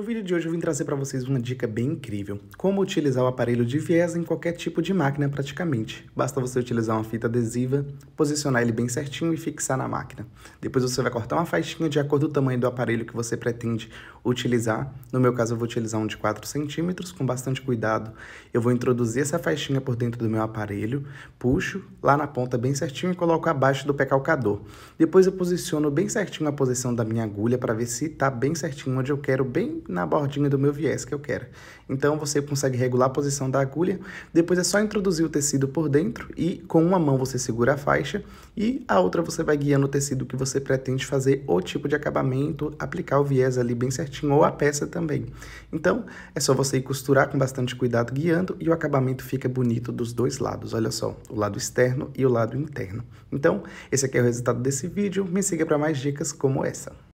No vídeo de hoje eu vim trazer para vocês uma dica bem incrível, como utilizar o aparelho de viés em qualquer tipo de máquina praticamente. Basta você utilizar uma fita adesiva, posicionar ele bem certinho e fixar na máquina. Depois você vai cortar uma faixinha de acordo com o tamanho do aparelho que você pretende utilizar. No meu caso eu vou utilizar um de 4 centímetros, com bastante cuidado. Eu vou introduzir essa faixinha por dentro do meu aparelho, puxo lá na ponta bem certinho e coloco abaixo do pecalcador. Depois eu posiciono bem certinho a posição da minha agulha para ver se está bem certinho onde eu quero, bem na bordinha do meu viés que eu quero. Então você consegue regular a posição da agulha, depois é só introduzir o tecido por dentro e com uma mão você segura a faixa e a outra você vai guiando o tecido que você pretende fazer, o tipo de acabamento, aplicar o viés ali bem certinho ou a peça também. Então é só você ir costurar com bastante cuidado guiando e o acabamento fica bonito dos dois lados, olha só, o lado externo e o lado interno. Então esse aqui é o resultado desse vídeo, me siga para mais dicas como essa.